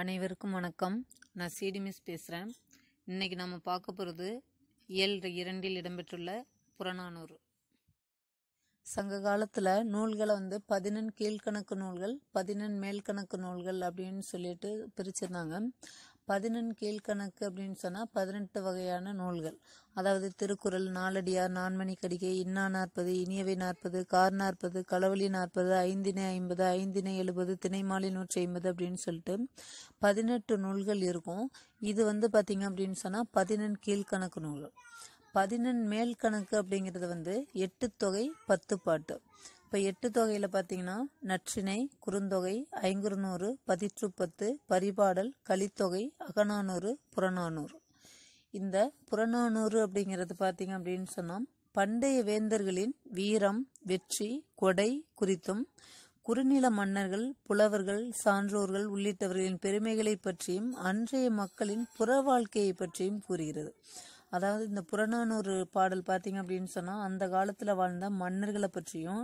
அனைவருக்கும் வணக்கம் நான் சிடி மிஸ் பேசுகிறேன் இன்றைக்கி நம்ம பார்க்க போகிறது இயல் இரண்டில் இடம்பெற்றுள்ள புறநானூறு சங்க காலத்தில் நூல்களை வந்து பதினெண் கீழ்கணக்கு நூல்கள் பதினெண் மேல்கணக்கு நூல்கள் அப்படின்னு சொல்லிட்டு பிரிச்சிருந்தாங்க பதினெண் கீழ்கணக்கு அப்படின்னு சொன்னால் பதினெட்டு வகையான நூல்கள் அதாவது திருக்குறள் நாலடியார் நான்மணி கடிகை இன்னா நாற்பது இனியவை நாற்பது கார் நாற்பது களவழி நாற்பது ஐந்தினை ஐம்பது ஐந்தினை எழுபது திணைமாலை நூற்றி ஐம்பது அப்படின்னு சொல்லிட்டு பதினெட்டு நூல்கள் இருக்கும் இது வந்து பார்த்திங்க அப்படின்னு சொன்னால் பதினெண் கீழ்கணக்கு நூல்கள் பதினெண் மேல் கணக்கு அப்படிங்கிறது வந்து எட்டு தொகை பத்து பாட்டு இப்போ எட்டு தொகையில் பார்த்தீங்கன்னா நற்றினை குறுந்தொகை ஐங்குறுநூறு பதிற்றுப்பத்து பரிபாடல் கலித்தொகை அகநானூறு புறநானூறு இந்த புறநானூறு அப்படிங்கிறது பார்த்தீங்க அப்படின்னு சொன்னால் பண்டைய வேந்தர்களின் வீரம் வெற்றி கொடை குறித்தும் குறுநில மன்னர்கள் புலவர்கள் சான்றோர்கள் உள்ளிட்டவர்களின் பெருமைகளை பற்றியும் அன்றைய மக்களின் புற வாழ்க்கையை பற்றியும் கூறுகிறது அதாவது இந்த புறநானூறு பாடல் பார்த்தீங்க அப்படின்னு சொன்னால் அந்த காலத்தில் வாழ்ந்த மன்னர்களை பற்றியும்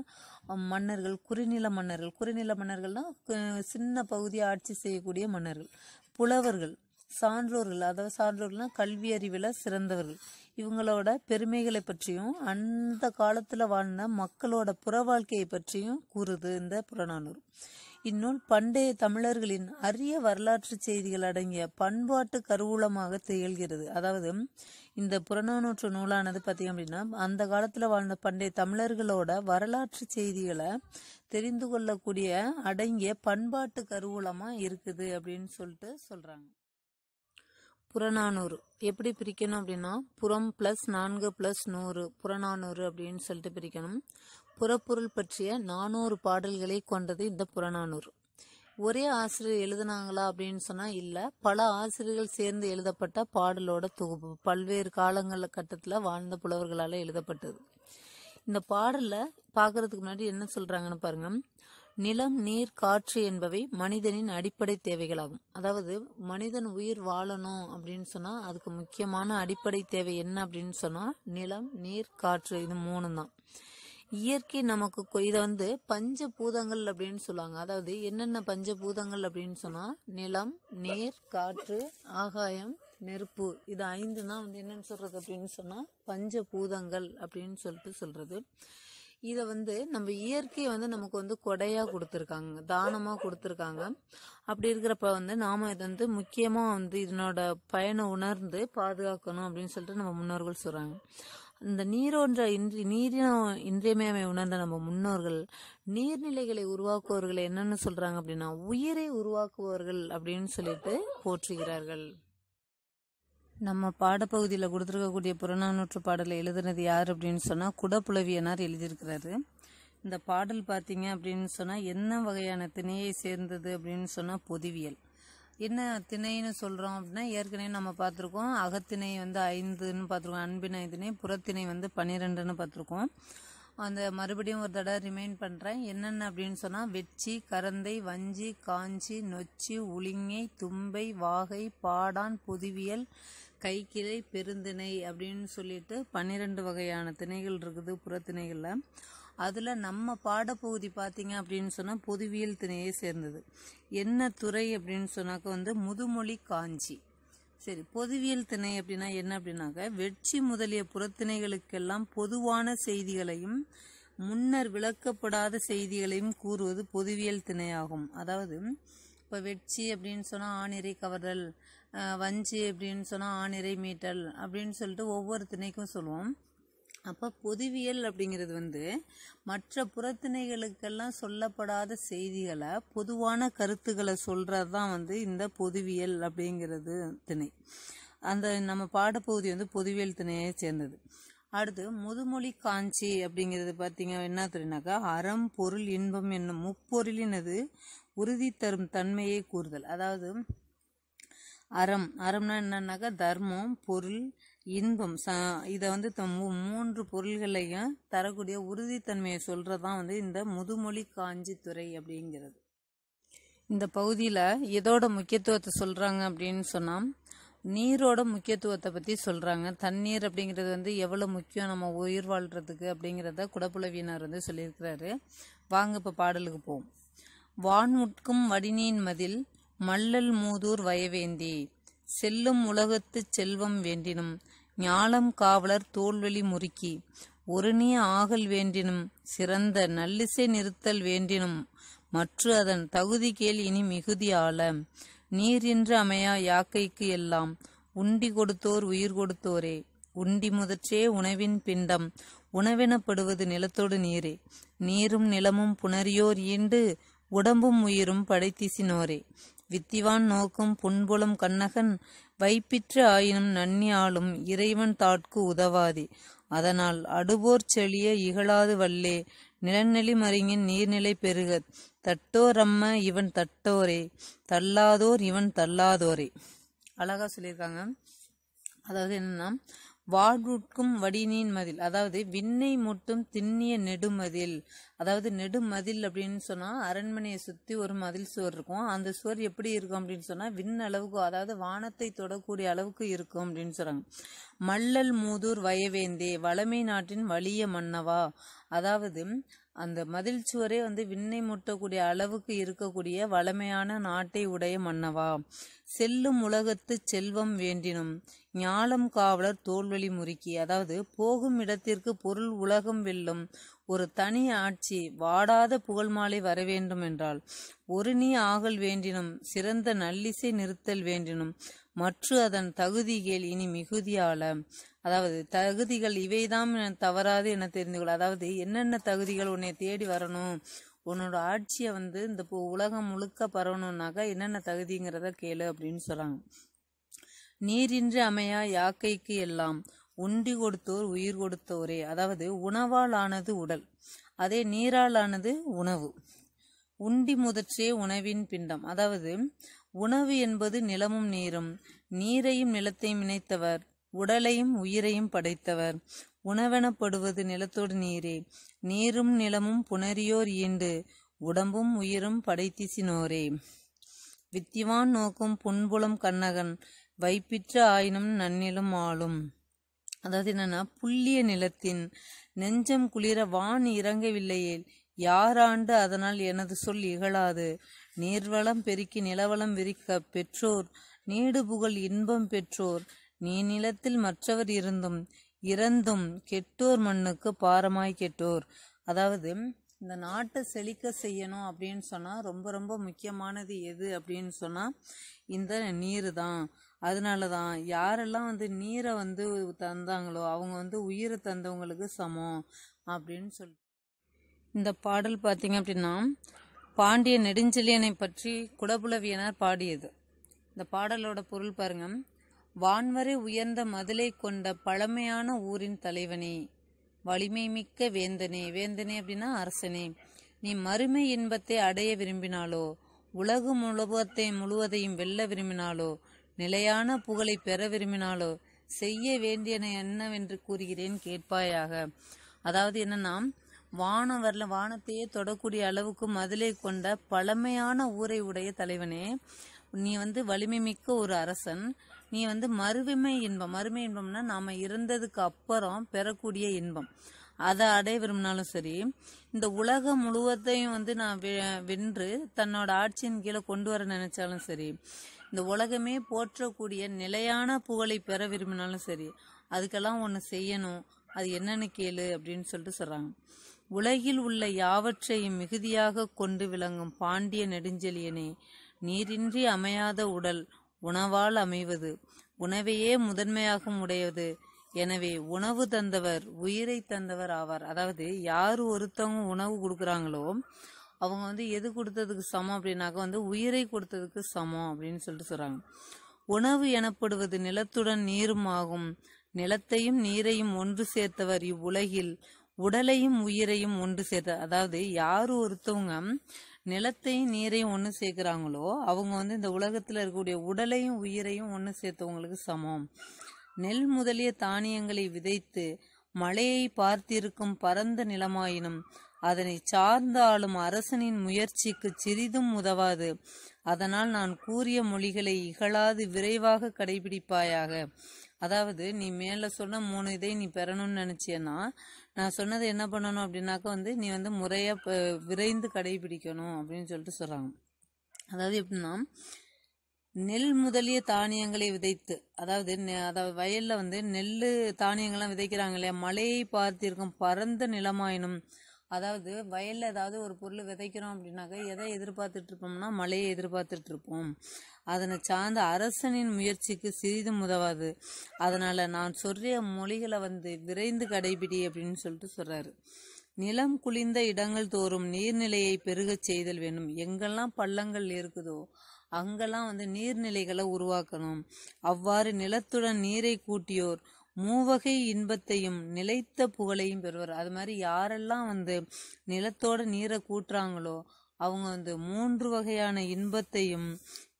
மன்னர்கள் குறிநில மன்னர்கள் குறிநில மன்னர்கள்னால் சின்ன பகுதியை ஆட்சி செய்யக்கூடிய மன்னர்கள் புலவர்கள் சான்றோர்கள் அதாவது சான்றோர்கள்னால் கல்வி அறிவில் சிறந்தவர்கள் இவங்களோட பெருமைகளை பற்றியும் அந்த காலத்தில் வாழ்ந்த மக்களோட புற வாழ்க்கையை பற்றியும் கூறுது இந்த புறநானூறு இந்நூல் பண்டைய தமிழர்களின் அரிய வரலாற்று செய்திகள் அடங்கிய பண்பாட்டு கருவூலமாக திகழ்கிறது அதாவது இந்த புறநானூற்று நூலானது பார்த்தீங்க அப்படின்னா அந்த காலத்தில் வாழ்ந்த பண்டைய தமிழர்களோட வரலாற்று செய்திகளை தெரிந்து கொள்ளக்கூடிய அடங்கிய பண்பாட்டு கருவூலமாக இருக்குது அப்படின்னு சொல்லிட்டு சொல்கிறாங்க புறநானூறு எப்படி பிரிக்கணும் அப்படின்னா புறம் ப்ளஸ் நான்கு ப்ளஸ் நூறு புறநானூறு அப்படின்னு சொல்லிட்டு பிரிக்கணும் புறப்பொருள் பற்றிய நானூறு பாடல்களை கொண்டது இந்த புறநானூறு ஒரே ஆசிரியர் எழுதுனாங்களா அப்படின்னு சொன்னால் இல்லை பல ஆசிரியர்கள் சேர்ந்து எழுதப்பட்ட பாடலோட தொகுப்பு பல்வேறு காலங்கள கட்டத்தில் வாழ்ந்த புலவர்களால் எழுதப்பட்டது இந்த பாடலில் பார்க்கறதுக்கு முன்னாடி என்ன சொல்கிறாங்கன்னு பாருங்க நிலம் நீர் காற்று என்பவை மனிதனின் அடிப்படை தேவைகளாகும் அதாவது மனிதன் உயிர் வாழணும் அப்படின்னு சொன்னால் அதுக்கு முக்கியமான அடிப்படை தேவை என்ன அப்படின்னு சொன்னால் நிலம் நீர் காற்று இது மூணு தான் இயற்கை நமக்கு இதை வந்து பஞ்ச பூதங்கள் அப்படின்னு சொல்லுவாங்க அதாவது என்னென்ன பஞ்ச பூதங்கள் அப்படின்னு சொன்னால் நிலம் நீர் காற்று ஆகாயம் நெருப்பு இது ஐந்து தான் வந்து என்னன்னு சொல்கிறது அப்படின்னு சொன்னால் பஞ்ச பூதங்கள் அப்படின்னு சொல்லிட்டு சொல்கிறது இதை வந்து நம்ம இயற்கையை வந்து நமக்கு வந்து கொடையாக கொடுத்துருக்காங்க தானமாக கொடுத்துருக்காங்க அப்படி இருக்கிறப்ப வந்து நாம் இதை வந்து முக்கியமாக வந்து இதனோட பயனை உணர்ந்து பாதுகாக்கணும் அப்படின்னு சொல்லிட்டு நம்ம முன்னோர்கள் சொல்கிறாங்க அந்த நீரோன்ற இன்றி நீரினம் இன்றியமையாமை உணர்ந்த நம்ம முன்னோர்கள் நீர்நிலைகளை உருவாக்குவர்கள் என்னன்னு சொல்றாங்க அப்படின்னா உயிரை உருவாக்குபவர்கள் அப்படின்னு சொல்லிட்டு போற்றுகிறார்கள் நம்ம பாடப்பகுதியில் கொடுத்துருக்கக்கூடிய புறநானூற்று பாடலை எழுதுனது யார் அப்படின்னு சொன்னால் குடப்புலவியனார் எழுதியிருக்கிறாரு இந்த பாடல் பார்த்தீங்க அப்படின்னு சொன்னால் என்ன வகையான திணையை சேர்ந்தது அப்படின்னு சொன்னால் பொதுவியல் என்ன திணைன்னு சொல்கிறோம் அப்படின்னா ஏற்கனவே நம்ம பார்த்துருக்கோம் அகத்திணை வந்து ஐந்துன்னு பார்த்துருக்கோம் அன்பினை திணை புறத்திணை வந்து பன்னிரெண்டுன்னு பார்த்துருக்கோம் அந்த மறுபடியும் ஒரு தடவை ரிமைண்ட் பண்ணுறேன் என்னென்ன அப்படின்னு சொன்னால் வெச்சி கரந்தை வஞ்சி காஞ்சி நொச்சி உளிங்கை தும்பை வாகை பாடான் புதுவியல் கைக்கிளை பெருந்திணை அப்படின்னு சொல்லிட்டு பன்னிரெண்டு வகையான திணைகள் இருக்குது புறத்திணைகளில் அதில் நம்ம பாடப்பகுதி பார்த்திங்க அப்படின்னு சொன்னால் பொதுவியல் துணையே சேர்ந்தது என்ன துறை அப்படின்னு சொன்னாக்க வந்து முதுமொழி காஞ்சி சரி பொதுவியல் திணை அப்படின்னா என்ன அப்படின்னாக்க வெற்றி முதலிய புறத்திணைகளுக்கெல்லாம் பொதுவான செய்திகளையும் முன்னர் விளக்கப்படாத செய்திகளையும் கூறுவது பொதுவியல் திணையாகும் அதாவது இப்போ வெற்றி அப்படின்னு சொன்னால் ஆணிரை கவர்தல் வஞ்சி அப்படின்னு சொன்னால் ஆணிரை மீட்டல் அப்படின்னு சொல்லிட்டு ஒவ்வொரு திணைக்கும் சொல்லுவோம் அப்போ பொதுவியல் அப்படிங்கிறது வந்து மற்ற புறத்தினைகளுக்கெல்லாம் சொல்லப்படாத செய்திகளை பொதுவான கருத்துக்களை சொல்கிறது தான் வந்து இந்த பொதுவியல் அப்படிங்கிறது திணை அந்த நம்ம பாடப்பகுதி வந்து பொதுவியல் திணையை சேர்ந்தது அடுத்து முதுமொழி காஞ்சி அப்படிங்கிறது பார்த்தீங்க என்ன தெரியுனாக்கா அறம் பொருள் இன்பம் என்னும் முப்பொருளினது உறுதி தரும் தன்மையை கூறுதல் அதாவது அறம் அறம்னா என்னன்னாக்கா தர்மம் பொருள் இன்பம் ச இதை வந்து மூன்று பொருள்களையும் தரக்கூடிய உறுதித்தன்மையை சொல்கிறதான் வந்து இந்த முதுமொழி காஞ்சித்துறை அப்படிங்கிறது இந்த பகுதியில் எதோட முக்கியத்துவத்தை சொல்கிறாங்க அப்படின்னு சொன்னால் நீரோட முக்கியத்துவத்தை பற்றி சொல்கிறாங்க தண்ணீர் அப்படிங்கிறது வந்து எவ்வளோ முக்கியம் நம்ம உயிர் வாழ்கிறதுக்கு அப்படிங்கிறத குடப்புலவியினர் வந்து சொல்லியிருக்கிறாரு வாங்க இப்போ பாடலுக்கு போவோம் வான்முட்கும் வடிநீன் மதில் மல்லல் மூதூர் வயவேந்தி செல்லும் உலகத்துச் செல்வம் வேண்டினும் ஞாலம் காவலர் தோல்வெளி முறுக்கி ஒருநீ ஆகல் வேண்டினும் சிறந்த நல்லிசை நிறுத்தல் வேண்டினும் மற்ற அதன் தகுதி கேள் இனி மிகுதி ஆள என்று அமையா யாக்கைக்கு எல்லாம் உண்டி கொடுத்தோர் உயிர் கொடுத்தோரே உண்டி முதற்றே உணவின் பிண்டம் உணவெனப்படுவது நிலத்தோடு நீரே நீரும் நிலமும் புணரியோர் ஈண்டு உடம்பும் உயிரும் படைத்திசினோரே வித்திவான் நோக்கும் புண்புலம் கண்ணகன் வைப்பிற்று ஆயினும் நன்னியாலும் இறைவன் தாட்கு உதவாதி அதனால் அடுபோர் செழிய இகழாது வல்லே நிலநெளி மருங்கின் நீர்நிலை பெருக தட்டோரம்ம இவன் தட்டோரே தள்ளாதோர் இவன் தள்ளாதோரே அழகா சொல்லியிருக்காங்க அதாவது என்னன்னா வாடுட்கும் வடினின் மதில் அதாவது விண்ணை முட்டும் திண்ணிய நெடுமதில் அதாவது நெடுமதில் அப்படின்னு சொன்னால் அரண்மனையை சுற்றி ஒரு மதில் சுவர் இருக்கும் அந்த சுவர் எப்படி இருக்கும் அப்படின்னு சொன்னால் விண் அளவுக்கு அதாவது வானத்தை தொடக்கூடிய அளவுக்கு இருக்கும் அப்படின்னு சொல்கிறாங்க மல்லல் மூதூர் வயவேந்தே வளமை நாட்டின் வலிய மன்னவா அதாவது அந்த மதில் சுவரே வந்து விண்ணை முட்டக்கூடிய அளவுக்கு இருக்கக்கூடிய வளமையான நாட்டை உடைய மன்னவா செல்லும் உலகத்து செல்வம் வேண்டினும் ஞாலம் காவலர் தோல்வழி முறுக்கி அதாவது போகும் இடத்திற்கு பொருள் உலகம் வெல்லும் ஒரு தனி ஆட்சி வாடாத புகழ் மாலை வரவேண்டும் என்றால் ஒரு நீ ஆகல் வேண்டினும் சிறந்த நல்லிசை நிறுத்தல் வேண்டினும் மற்று அதன் தகுதிகள் இனி மிகுதியால அதாவது தகுதிகள் இவைதான் தவறாது என தெரிந்து கொள்ள அதாவது என்னென்ன தகுதிகள் உன்னை தேடி வரணும் உன்னோட ஆட்சியை வந்து இந்த உலகம் முழுக்க பரவணுன்னாக்கா என்னென்ன தகுதிங்கிறத கேளு அப்படின்னு சொல்கிறாங்க நீரின்றி அமையா யாக்கைக்கு எல்லாம் உண்டி கொடுத்தோர் உயிர் கொடுத்தோரே அதாவது உணவால் ஆனது உடல் அதே நீரால் ஆனது உணவு உண்டி முதற்றே உணவின் பிண்டம் அதாவது உணவு என்பது நிலமும் நீரும் நீரையும் நிலத்தையும் இணைத்தவர் உடலையும் உயிரையும் படைத்தவர் உணவெனப்படுவது நிலத்தோடு நீரே நீரும் நிலமும் புணரியோர் ஈண்டு உடம்பும் உயிரும் படைத்திசினோரே வித்திவான் நோக்கும் புன்புலம் கண்ணகன் வைப்பிற்ற ஆயினும் நன்னிலும் ஆளும் அதாவது என்னன்னா புள்ளிய நிலத்தின் நெஞ்சம் குளிர வான் இறங்கவில்லையே யாராண்டு அதனால் எனது சொல் இகழாது நீர்வளம் பெருக்கி நிலவளம் விரிக்க பெற்றோர் நீடு புகழ் இன்பம் பெற்றோர் நீ நிலத்தில் மற்றவர் இருந்தும் இறந்தும் கெட்டோர் மண்ணுக்கு பாரமாய் கெட்டோர் அதாவது இந்த நாட்டை செழிக்க செய்யணும் அப்படின்னு சொன்னால் ரொம்ப ரொம்ப முக்கியமானது எது அப்படின்னு சொன்னால் இந்த நீர் தான் அதனால தான் யாரெல்லாம் வந்து நீரை வந்து தந்தாங்களோ அவங்க வந்து உயிரை தந்தவங்களுக்கு சமம் அப்படின்னு சொல் இந்த பாடல் பார்த்தீங்க அப்படின்னா பாண்டிய நெடுஞ்செழியனை பற்றி குடபுலவியனர் பாடியது இந்த பாடலோட பொருள் பாருங்கள் வான்வரை உயர்ந்த மதிலை கொண்ட பழமையான ஊரின் தலைவனே வலிமை மிக்க வேந்தனே வேந்தனே அப்படின்னா அரசனே நீ மறுமை இன்பத்தை அடைய விரும்பினாலோ உலகு முழுவத்தை முழுவதையும் வெல்ல விரும்பினாலோ நிலையான புகழை பெற விரும்பினாலோ செய்ய வேண்டியன என்னவென்று கூறுகிறேன் கேட்பாயாக அதாவது என்னன்னா வானவரில் வானத்தையே தொடக்கூடிய அளவுக்கு மதிலை கொண்ட பழமையான ஊரை உடைய தலைவனே நீ வந்து வலிமை மிக்க ஒரு அரசன் நீ வந்து மறுமை இன்பம் மறுமை இன்பம்னா நாம இறந்ததுக்கு அப்புறம் பெறக்கூடிய இன்பம் அதை அடைய விரும்பினாலும் சரி இந்த உலகம் முழுவதையும் வந்து நான் வென்று தன்னோட ஆட்சியின் கீழே கொண்டு வர நினைச்சாலும் சரி இந்த உலகமே போற்றக்கூடிய நிலையான புகழை பெற விரும்பினாலும் சரி அதுக்கெல்லாம் ஒன்று செய்யணும் அது என்னன்னு கேளு அப்படின்னு சொல்லிட்டு சொல்கிறாங்க உலகில் உள்ள யாவற்றையும் மிகுதியாக கொண்டு விளங்கும் பாண்டிய நெடுஞ்செழியனே நீரின்றி அமையாத உடல் உணவால் அமைவது உணவையே முதன்மையாகவும் உடையது எனவே உணவு தந்தவர் உயிரை தந்தவர் ஆவார் அதாவது யார் ஒருத்தவங்க உணவு கொடுக்குறாங்களோ அவங்க வந்து எது கொடுத்ததுக்கு சமம் அப்படின்னாக்க வந்து உயிரை கொடுத்ததுக்கு சமம் அப்படின்னு சொல்லிட்டு சொல்கிறாங்க உணவு எனப்படுவது நிலத்துடன் நீரும் ஆகும் நிலத்தையும் நீரையும் ஒன்று சேர்த்தவர் இவ்வுலகில் உடலையும் உயிரையும் ஒன்று சேர்த்த அதாவது யார் ஒருத்தவங்க நிலத்தையும் நீரையும் ஒன்று சேர்க்குறாங்களோ அவங்க வந்து இந்த உலகத்தில் இருக்கக்கூடிய உடலையும் உயிரையும் ஒன்று சேர்த்தவங்களுக்கு சமம் நெல் முதலிய தானியங்களை விதைத்து மழையை பார்த்திருக்கும் பரந்த நிலமாயினும் அதனை சார்ந்தாலும் அரசனின் முயற்சிக்கு சிறிதும் உதவாது அதனால் நான் கூறிய மொழிகளை இகழாது விரைவாக கடைபிடிப்பாயாக அதாவது நீ மேலே சொன்ன மூணு இதை நீ பெறணும்னு நினச்சியன்னா நான் சொன்னது என்ன பண்ணணும் அப்படின்னாக்கா வந்து நீ வந்து முறையாக விரைந்து கடைபிடிக்கணும் அப்படின்னு சொல்லிட்டு சொல்கிறாங்க அதாவது எப்படின்னா நெல் முதலிய தானியங்களை விதைத்து அதாவது அதாவது வயலில் வந்து நெல் தானியங்கள்லாம் விதைக்கிறாங்க இல்லையா மழையை பார்த்திருக்கும் பரந்த நிலமாயினும் அதாவது வயலில் ஏதாவது ஒரு பொருள் விதைக்கிறோம் அப்படின்னாக்க எதை எதிர்பார்த்துட்டு இருப்போம்னா மழையை எதிர்பார்த்துட்டு இருப்போம் அதனை சார்ந்த அரசனின் முயற்சிக்கு சிறிதும் உதவாது அதனால் நான் சொல்கிற மொழிகளை வந்து விரைந்து கடைபிடி அப்படின்னு சொல்லிட்டு சொல்கிறாரு நிலம் குளிர்ந்த இடங்கள் தோறும் நீர்நிலையை பெருகச் செய்தல் வேணும் எங்கெல்லாம் பள்ளங்கள் இருக்குதோ அங்கெல்லாம் வந்து நீர்நிலைகளை உருவாக்கணும் அவ்வாறு நிலத்துடன் நீரை கூட்டியோர் மூவகை இன்பத்தையும் நிலைத்த புகழையும் பெறுவர் அது மாதிரி யாரெல்லாம் வந்து நிலத்தோட நீரை கூட்டுறாங்களோ அவங்க வந்து மூன்று வகையான இன்பத்தையும்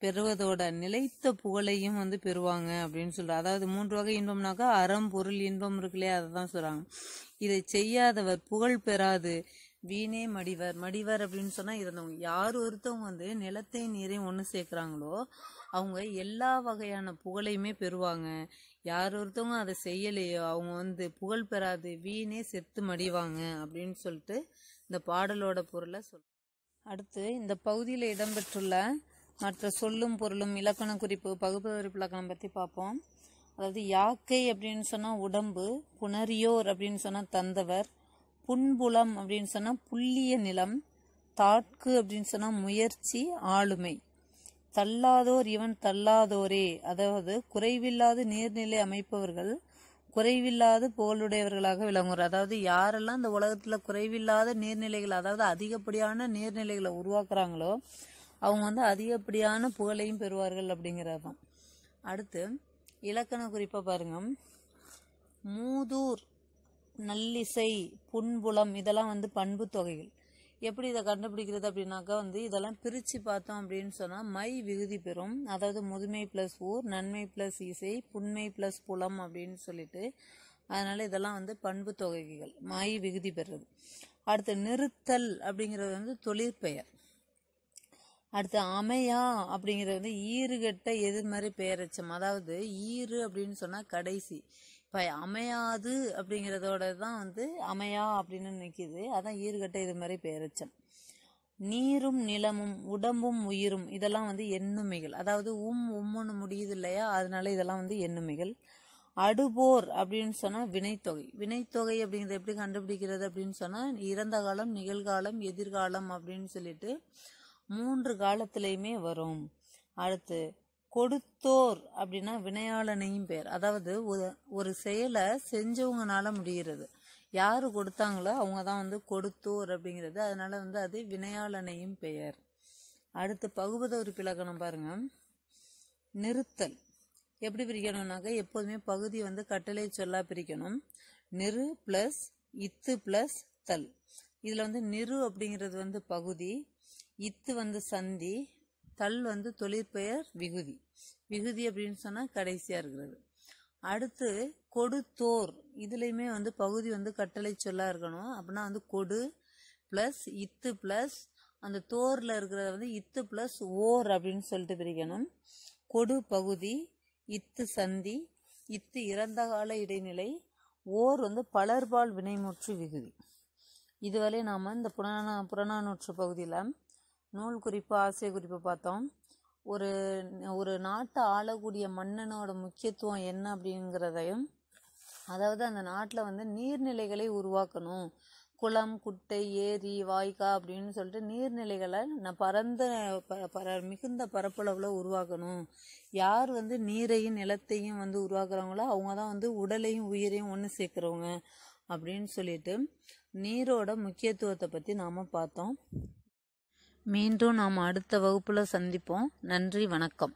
பெறுவதோட நிலைத்த புகழையும் வந்து பெறுவாங்க அப்படின்னு சொல்ற அதாவது மூன்று வகை இன்பம்னாக்கா அறம் பொருள் இன்பம் இருக்குல்லே அதை தான் சொல்கிறாங்க இதை செய்யாதவர் புகழ் பெறாது வீணே மடிவர் மடிவர் அப்படின்னு சொன்னால் இருந்தவங்க யார் ஒருத்தவங்க வந்து நிலத்தையும் நீரையும் ஒன்று சேர்க்குறாங்களோ அவங்க எல்லா வகையான புகழையுமே பெறுவாங்க யார் ஒருத்தவங்க அதை செய்யலையோ அவங்க வந்து புகழ் பெறாது வீணே செத்து மடிவாங்க அப்படின்னு சொல்லிட்டு இந்த பாடலோட பொருளை சொல் அடுத்து இந்த பகுதியில் இடம்பெற்றுள்ள மற்ற சொல்லும் பொருளும் இலக்கண குறிப்பு குறிப்பு இலக்கணம் பற்றி பார்ப்போம் அதாவது யாக்கை அப்படின்னு சொன்னால் உடம்பு புனரியோர் அப்படின்னு சொன்னால் தந்தவர் புன்புலம் அப்படின்னு சொன்னால் புள்ளிய நிலம் தாட்கு அப்படின்னு சொன்னால் முயற்சி ஆளுமை தள்ளாதோர் இவன் தள்ளாதோரே அதாவது குறைவில்லாத நீர்நிலை அமைப்பவர்கள் குறைவில்லாத புகழுடையவர்களாக விளங்குகிறார் அதாவது யாரெல்லாம் இந்த உலகத்தில் குறைவில்லாத நீர்நிலைகள் அதாவது அதிகப்படியான நீர்நிலைகளை உருவாக்குறாங்களோ அவங்க வந்து அதிகப்படியான புகழையும் பெறுவார்கள் அப்படிங்கிறதான் அடுத்து இலக்கண குறிப்ப பாருங்க மூதூர் நல்லிசை புன்புலம் இதெல்லாம் வந்து பண்பு தொகைகள் எப்படி இதை கண்டுபிடிக்கிறது அப்படின்னாக்கா வந்து இதெல்லாம் பிரித்து பார்த்தோம் அப்படின்னு சொன்னால் மை விகுதி பெறும் அதாவது முதுமை ப்ளஸ் ஊர் நன்மை ப்ளஸ் இசை புண்மை ப்ளஸ் புலம் அப்படின்னு சொல்லிட்டு அதனால் இதெல்லாம் வந்து பண்பு தொகைகள் மை விகுதி பெறுறது அடுத்து நிறுத்தல் அப்படிங்கிறது வந்து தொழிற்பெயர் அடுத்து அமையா அப்படிங்கிறது வந்து ஈறுகட்ட எதிர்மறை பெயரச்சம் அதாவது ஈறு அப்படின்னு சொன்னால் கடைசி இப்போ அமையாது அப்படிங்கிறதோட தான் வந்து அமையா அப்படின்னு நிற்கிது அதான் ஈர்கட்டை இது மாதிரி பேரச்சம் நீரும் நிலமும் உடம்பும் உயிரும் இதெல்லாம் வந்து எண்ணுமைகள் அதாவது உம் உம்முன்னு முடியுது இல்லையா அதனால இதெல்லாம் வந்து எண்ணுமைகள் அடுபோர் அப்படின்னு சொன்னால் வினைத்தொகை வினைத்தொகை அப்படிங்கிறத எப்படி கண்டுபிடிக்கிறது அப்படின்னு சொன்னால் இறந்த காலம் நிகழ்காலம் எதிர்காலம் அப்படின்னு சொல்லிட்டு மூன்று காலத்திலையுமே வரும் அடுத்து கொடுத்தோர் அப்படின்னா வினையாளனையும் பேர் அதாவது ஒரு செயலை செஞ்சவங்கனால முடிகிறது யார் கொடுத்தாங்களோ அவங்க தான் வந்து கொடுத்தோர் அப்படிங்கிறது அதனால வந்து அது வினையாளனையும் பெயர் அடுத்து பகுபத உறுப்பு பாருங்க நிறுத்தல் எப்படி பிரிக்கணும்னாக்க எப்போதுமே பகுதி வந்து கட்டளை சொல்லா பிரிக்கணும் நிறு பிளஸ் இத்து பிளஸ் தல் இதில் வந்து நிறு அப்படிங்கிறது வந்து பகுதி இத்து வந்து சந்தி தல் வந்து தொழிற்பெயர் விகுதி விகுதி அப்படின்னு சொன்னால் கடைசியாக இருக்கிறது அடுத்து கொடுத்தோர் இதுலேயுமே வந்து பகுதி வந்து கட்டளை சொல்லாக இருக்கணும் அப்படின்னா வந்து கொடு ப்ளஸ் இத்து ப்ளஸ் அந்த தோரில் இருக்கிறத வந்து இத்து ப்ளஸ் ஓர் அப்படின்னு சொல்லிட்டு பிரிக்கணும் கொடு பகுதி இத்து சந்தி இத்து இறந்த கால இடைநிலை ஓர் வந்து பலர்பால் வினைமுற்று விகுதி இதுவரை நாம் இந்த புறநா புறநானூற்று பகுதியில் நூல் குறிப்பு ஆசை குறிப்பு பார்த்தோம் ஒரு ஒரு நாட்டை ஆளக்கூடிய மன்னனோட முக்கியத்துவம் என்ன அப்படிங்கிறதையும் அதாவது அந்த நாட்டில் வந்து நீர்நிலைகளை உருவாக்கணும் குளம் குட்டை ஏரி வாய்க்கா அப்படின்னு சொல்லிட்டு நீர்நிலைகளை நான் பரந்த பர மிகுந்த பரப்பளவில் உருவாக்கணும் யார் வந்து நீரையும் நிலத்தையும் வந்து உருவாக்குறாங்களோ அவங்க தான் வந்து உடலையும் உயிரையும் ஒன்று சேர்க்குறவங்க அப்படின்னு சொல்லிட்டு நீரோட முக்கியத்துவத்தை பற்றி நாம் பார்த்தோம் மீண்டும் நாம் அடுத்த வகுப்பில் சந்திப்போம் நன்றி வணக்கம்